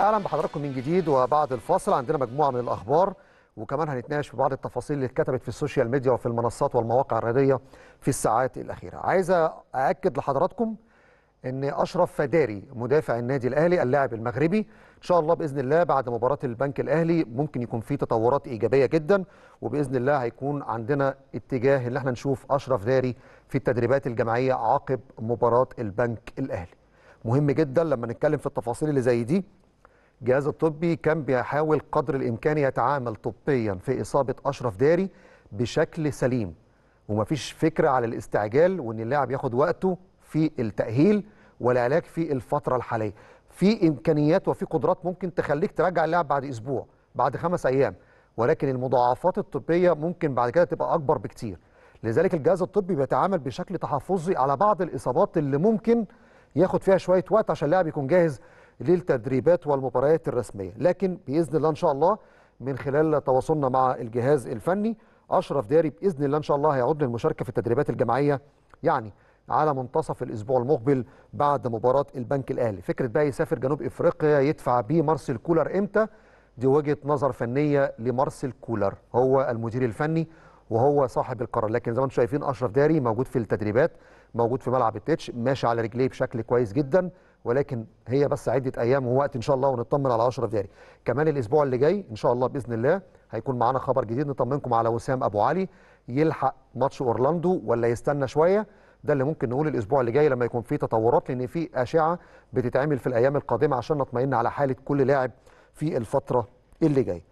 اهلا بحضراتكم من جديد وبعد الفاصل عندنا مجموعه من الاخبار وكمان هنتناقش في بعض التفاصيل اللي اتكتبت في السوشيال ميديا وفي المنصات والمواقع الرياضيه في الساعات الاخيره عايز ااكد لحضراتكم ان اشرف فداري مدافع النادي الاهلي اللاعب المغربي ان شاء الله باذن الله بعد مباراه البنك الاهلي ممكن يكون في تطورات ايجابيه جدا وباذن الله هيكون عندنا اتجاه ان احنا نشوف اشرف داري في التدريبات الجماعيه عقب مباراه البنك الاهلي مهم جدا لما نتكلم في التفاصيل اللي زي دي الجهاز الطبي كان بيحاول قدر الإمكان يتعامل طبيا في إصابة أشرف داري بشكل سليم ومفيش فكرة على الاستعجال وإن اللاعب ياخد وقته في التأهيل والعلاج في الفترة الحالية في إمكانيات وفي قدرات ممكن تخليك ترجع اللاعب بعد أسبوع بعد خمس أيام ولكن المضاعفات الطبية ممكن بعد كده تبقى أكبر بكتير لذلك الجهاز الطبي بيتعامل بشكل تحفظي على بعض الإصابات اللي ممكن ياخد فيها شوية وقت عشان اللاعب يكون جاهز للتدريبات والمباريات الرسمية لكن بإذن الله إن شاء الله من خلال تواصلنا مع الجهاز الفني أشرف داري بإذن الله إن شاء الله هيعود للمشاركة في التدريبات الجماعية يعني على منتصف الأسبوع المقبل بعد مباراة البنك الأهلي فكرة بقى يسافر جنوب إفريقيا يدفع بيه مارسيل كولر إمتى دي وجهة نظر فنية لمارسيل كولر هو المدير الفني وهو صاحب القرار لكن زي ما انتم شايفين أشرف داري موجود في التدريبات موجود في ملعب التتش ماشي على رجليه بشكل كويس جدا ولكن هي بس عده ايام ووقت ان شاء الله ونطمن على اشرف داري كمان الاسبوع اللي جاي ان شاء الله باذن الله هيكون معانا خبر جديد نطمنكم على وسام ابو علي يلحق ماتش اورلاندو ولا يستنى شويه ده اللي ممكن نقول الاسبوع اللي جاي لما يكون في تطورات لان في اشعه بتتعمل في الايام القادمه عشان نطمئن على حاله كل لاعب في الفتره اللي جايه